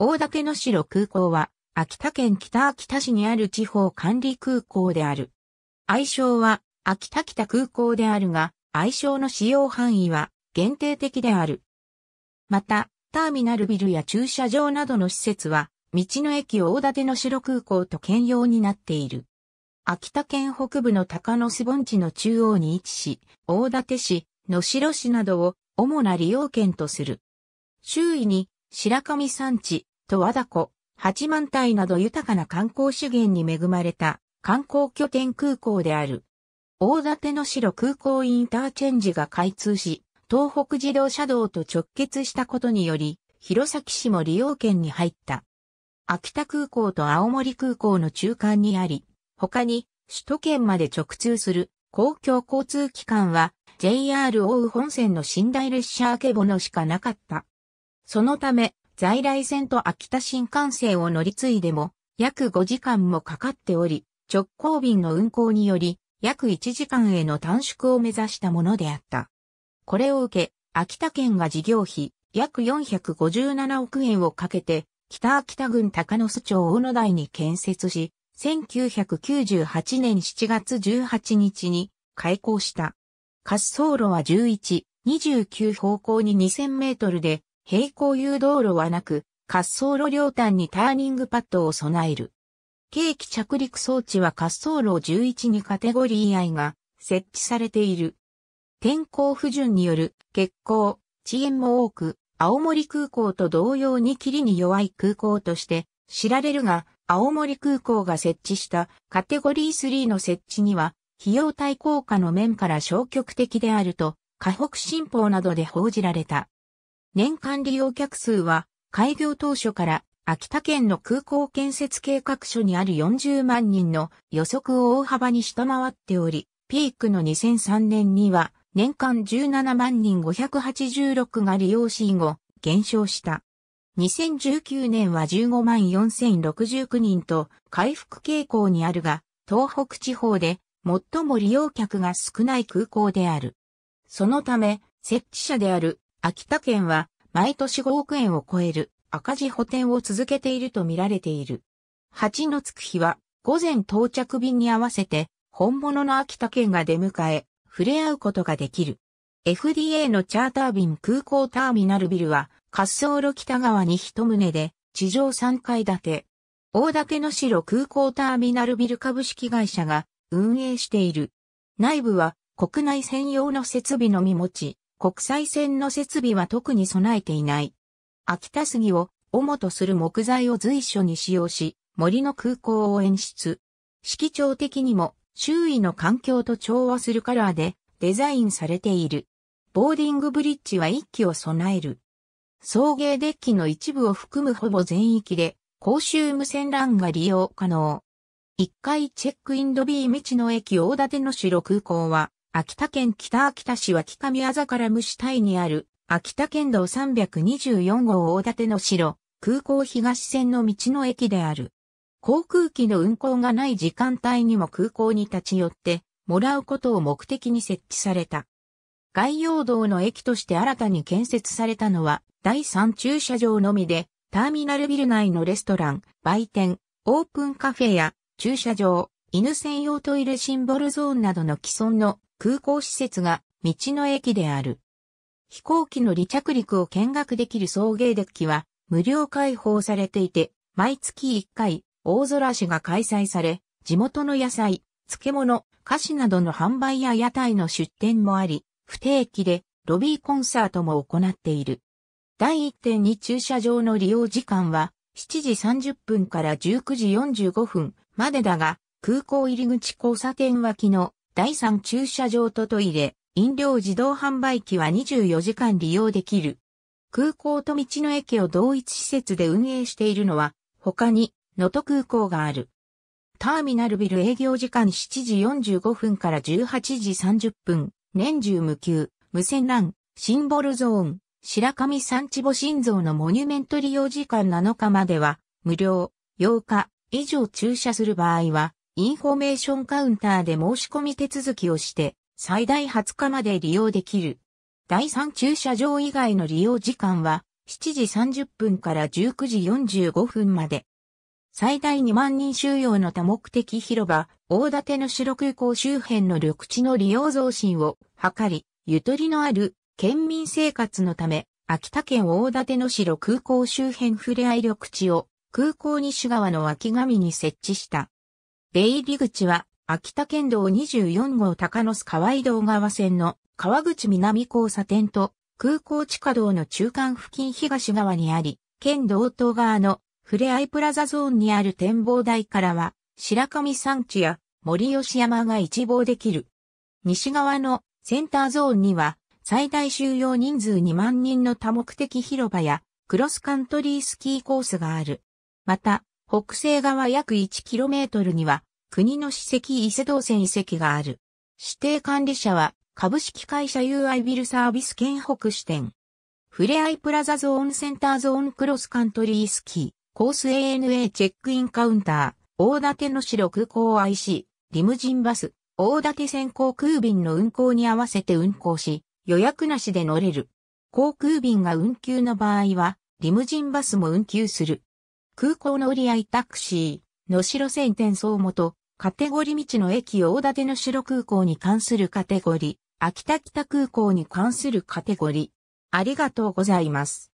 大館の城空港は、秋田県北秋田市にある地方管理空港である。愛称は、秋田北空港であるが、愛称の使用範囲は限定的である。また、ターミナルビルや駐車場などの施設は、道の駅大館の城空港と兼用になっている。秋田県北部の高野巣盆地の中央に位置し、大館市、野城市などを主な利用圏とする。周囲に白神山地、と和田湖、八幡平など豊かな観光資源に恵まれた観光拠点空港である。大館の城空港インターチェンジが開通し、東北自動車道と直結したことにより、弘前市も利用圏に入った。秋田空港と青森空港の中間にあり、他に首都圏まで直通する公共交通機関は JR 大宇本線の寝台列車あけぼのしかなかった。そのため、在来線と秋田新幹線を乗り継いでも約5時間もかかっており、直行便の運行により約1時間への短縮を目指したものであった。これを受け、秋田県が事業費約457億円をかけて、北秋田郡高野須町大野台に建設し、1998年7月18日に開港した。滑走路は11、29方向に2000メートルで、平行誘導路はなく、滑走路両端にターニングパッドを備える。計機着陸装置は滑走路11にカテゴリー I が設置されている。天候不順による欠航、遅延も多く、青森空港と同様に霧に弱い空港として知られるが、青森空港が設置したカテゴリー3の設置には、費用対効果の面から消極的であると、河北新報などで報じられた。年間利用客数は、開業当初から秋田県の空港建設計画書にある40万人の予測を大幅に下回っており、ピークの2003年には年間17万人586が利用し以後減少した。2019年は15万4069人と回復傾向にあるが、東北地方で最も利用客が少ない空港である。そのため、設置者である秋田県は毎年5億円を超える赤字補填を続けていると見られている。蜂のつく日は午前到着便に合わせて本物の秋田県が出迎え、触れ合うことができる。FDA のチャーター便空港ターミナルビルは滑走路北側に一棟で地上3階建て。大館の城空港ターミナルビル株式会社が運営している。内部は国内専用の設備のみ持ち、国際線の設備は特に備えていない。秋田杉を主とする木材を随所に使用し、森の空港を演出。色調的にも周囲の環境と調和するカラーでデザインされている。ボーディングブリッジは一機を備える。送迎デッキの一部を含むほぼ全域で公衆無線 LAN が利用可能。1階チェックインドビー道の駅大館の城空港は秋田県北秋田市脇上あざから虫隊にある、秋田県道324号大館の城、空港東線の道の駅である。航空機の運航がない時間帯にも空港に立ち寄って、もらうことを目的に設置された。外洋道の駅として新たに建設されたのは、第3駐車場のみで、ターミナルビル内のレストラン、売店、オープンカフェや、駐車場、犬専用トイレシンボルゾーンなどの既存の空港施設が道の駅である。飛行機の離着陸を見学できる送迎デッキは無料開放されていて、毎月1回大空市が開催され、地元の野菜、漬物、菓子などの販売や屋台の出店もあり、不定期でロビーコンサートも行っている。第1点に駐車場の利用時間は7時30分から19時45分までだが、空港入り口交差点脇の第3駐車場とトイレ、飲料自動販売機は24時間利用できる。空港と道の駅を同一施設で運営しているのは、他に、能登空港がある。ターミナルビル営業時間7時45分から18時30分、年中無休、無線 LAN、シンボルゾーン、白神山地母心像のモニュメント利用時間7日までは、無料、8日以上駐車する場合は、インフォメーションカウンターで申し込み手続きをして、最大20日まで利用できる。第3駐車場以外の利用時間は、7時30分から19時45分まで。最大2万人収容の多目的広場、大館の城空港周辺の緑地の利用増進を図り、ゆとりのある県民生活のため、秋田県大館の城空港周辺ふれあい緑地を空港西側の脇上に設置した。出入り口は、秋田県道24号高野須河井道側線の川口南交差点と空港地下道の中間付近東側にあり、県道東側のふれあいプラザゾーンにある展望台からは、白神山地や森吉山が一望できる。西側のセンターゾーンには、最大収容人数2万人の多目的広場や、クロスカントリースキーコースがある。また、北西側約 1km には、国の史跡伊勢道線遺跡がある。指定管理者は、株式会社 UI ビルサービス県北支店。ふれあいプラザゾーンセンターゾーンクロスカントリースキー、コース ANA チェックインカウンター、大館の白空港 IC、リムジンバス、大館線航空便の運行に合わせて運行し、予約なしで乗れる。航空便が運休の場合は、リムジンバスも運休する。空港の売り合いタクシー、のしろ線転送元、カテゴリ道の駅大館の城空港に関するカテゴリ、秋田北空港に関するカテゴリ。ありがとうございます。